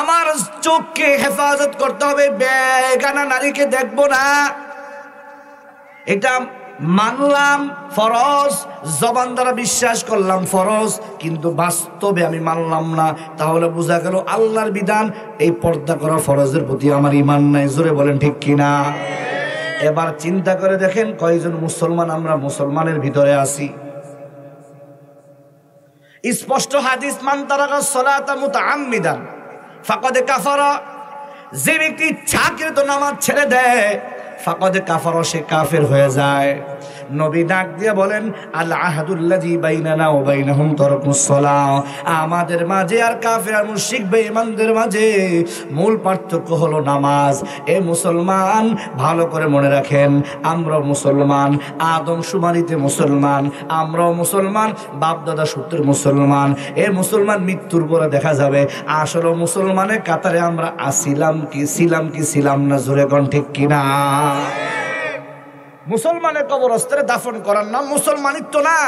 আমার চোখকে হেফাজত করতে হবে বেগানা নারীকে দেখব না এটা মানলাম ফরজ জবান দ্বারা বিশ্বাস করলাম ফরজ কিন্তু বাস্তবে আমি মানলাম না তাহলে বোঝা গেল আল্লাহর বিধান এই পর্দা করা ফরজের প্রতি আমার ইমান নাই জোরে বলেন ঠিক কিনা এবার চিন্তা করে দেখেন কয়েকজন মুসলমান আমরা মুসলমানের ভিতরে আছি স্পষ্ট হাদিস মান তারা সলাতা মুতা আমিদান ফাঁকা দে কাফারা যে ব্যক্তি ইচ্ছাকৃত নামাজ ছেড়ে দেয় ফাকদে কাফারও সে কাফের হয়ে যায় নবী ডাক দিয়ে বলেন আল আমাদের মাঝে আর কাফের আর মুশরিক মাঝে মূল পার্থক্য হলো নামাজ এ মুসলমান ভালো করে মনে রাখেন আমরা মুসলমান আদম সুমারিতে মুসলমান আমরাও মুসলমান বাপদাদা সূত্রে মুসলমান এ মুসলমান মৃত্যুর পরে দেখা যাবে আসলে মুসলমানের কাতারে আমরা আসিলাম কি ছিলাম কি ছিলাম না জোরে কণ্ঠে কিনা মুসলমানের কবরস্থানে দাফন করার নাম মুসলমানিত্ব না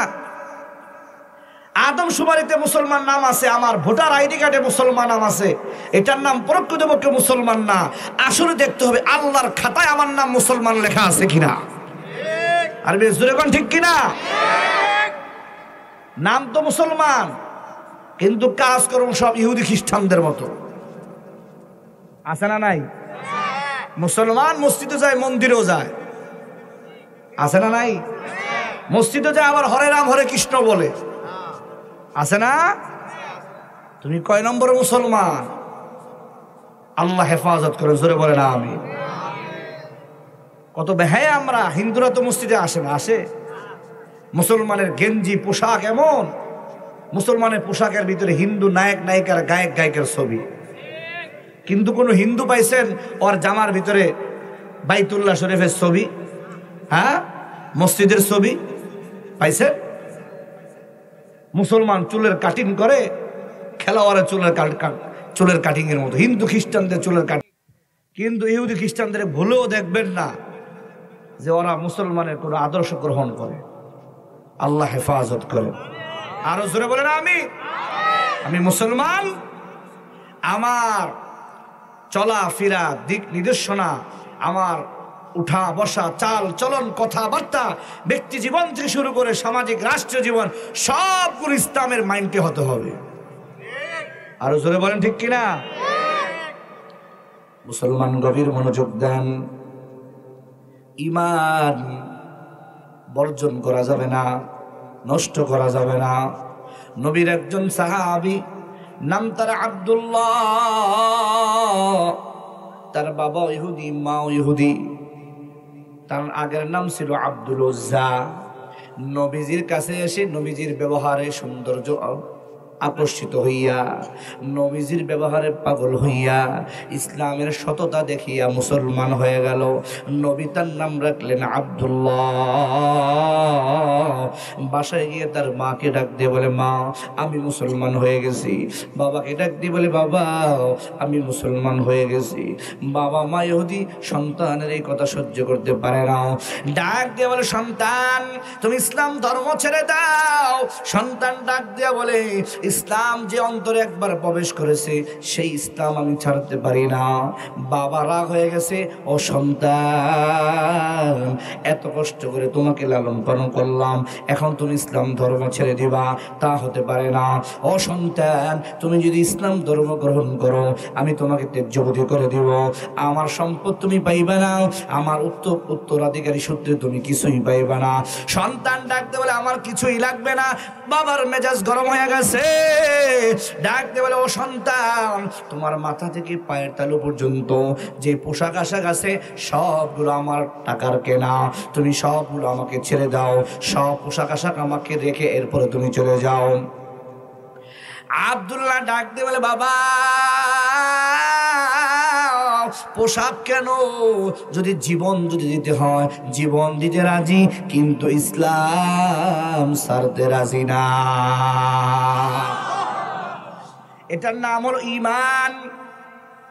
আদম সুমারিতে মুসলমান নাম আছে আমার ভোটার আইডি কার্ডে মুসলমান নাম আছে এটার নাম পরোক্ষদেবকে মুসলমান না আসলে দেখতে হবে আল্লাহর খাতায় আমার নাম মুসলমান লেখা আছে কিনা আর বেশ ঠিক কিনা নাম তো মুসলমান কিন্তু কাজকর্ম সব ইহুদি খ্রিস্টানদের মতো আছে না নাই মুসলমান মসজিদে যায় মন্দিরেও যায় আছে না নাই মসজিদে যায় আবার হরে রাম হরে কৃষ্ণ বলে আছে না তুমি কয় নম্বরে মুসলমান আল্লাহ হেফাজত করে জোরে বলে না আমি কত হ্যাঁ আমরা হিন্দুরা তো মসজিদে আসে না আসে মুসলমানের গেঞ্জি পোশাক এমন মুসলমানের পোশাকের ভিতরে হিন্দু নায়ক নায়িকার গায়ক গায়িকার ছবি কিন্তু কোনো হিন্দু পাইছেন ওর জামার ভিতরে বাইতুল্লাহ শরীফের ছবি হ্যাঁ মসজিদের ছবি পাইছেন মুসলমান চুলের কাটিং করে খেলোয়াড়ের চুলের চুলের কাটিংয়ের মতো হিন্দু খ্রিস্টানদের চুলের কাটিং কিন্তু ইহুদি খ্রিস্টানদের ভুলেও দেখবেন না যে ওরা মুসলমানের কোনো আদর্শ গ্রহণ করে আল্লাহ হেফাজত করে আরো জোরে বলেন আমি আমি মুসলমান আমার চলাফেরা দিক নির্দেশনা আমার উঠা বসা চাল চলন কথাবার্তা ব্যক্তি জীবন থেকে শুরু করে সামাজিক রাষ্ট্র জীবন সবগুলো ইসলামের মাইন্ডে হতে হবে আরো জোরে বলেন ঠিক কিনা মুসলমান গভীর মনোযোগ দেন ইমান বর্জন করা যাবে না নষ্ট করা যাবে না নবীর একজন সাহাবি নাম তার আবদুল্লাহ তার বাবা ইহুদি মা ইহুদি তার আগের নাম ছিল আব্দুল নবীজির কাছে এসে নবীজির ব্যবহারে সৌন্দর্য আকর্ষিত হইয়া নবীজির ব্যবহারে পাগল হইয়া ইসলামের সততা দেখিয়া মুসলমান হয়ে গেল নবী তার নাম রাখলেন আবদুল্লাহ বাসায় গিয়ে তার মাকে ডাক দিয়ে বলে মা আমি মুসলমান হয়ে গেছি বাবাকে ডাক দিয়ে বলে বাবা আমি মুসলমান হয়ে গেছি বাবা মা ইহুদি সন্তানের এই কথা সহ্য করতে পারে না ডাক দিয়ে বলে সন্তান তুমি ইসলাম ধর্ম ছেড়ে দাও সন্তান ডাক দিয়ে বলে ইসলাম যে অন্তরে একবার প্রবেশ করেছে সেই ইসলাম আমি ছাড়তে পারি না বাবা রাগ হয়ে গেছে ও সন্তান এত কষ্ট করে তোমাকে লালন পালন করলাম এখন তুমি ইসলাম ধর্ম ছেড়ে দিবা তা হতে পারে না ও সন্তান তুমি যদি ইসলাম ধর্ম গ্রহণ করো আমি তোমাকে তেজ্যবতী করে দিব আমার সম্পদ তুমি পাইবা না আমার উত্তর উত্তরাধিকারী সূত্রে তুমি কিছুই পাইবা না সন্তান ডাকতে বলে আমার কিছুই লাগবে না বাবার মেজাজ গরম হয়ে গেছে ডাক বলে ও সন্তান তোমার মাথা থেকে পায়ের তালু পর্যন্ত যে পোশাক আশাক আছে সবগুলো আমার টাকার কেনা তুমি সবগুলো আমাকে ছেড়ে দাও সব পোশাক আশাক আমাকে রেখে এরপরে তুমি চলে যাও আবদুল্লাহ ডাক দে বলে বাবা পোশাক কেন যদি জীবন যদি দিতে হয় জীবন দিতে রাজি কিন্তু ইসলাম সারতে রাজি না এটার নাম হলো ইমান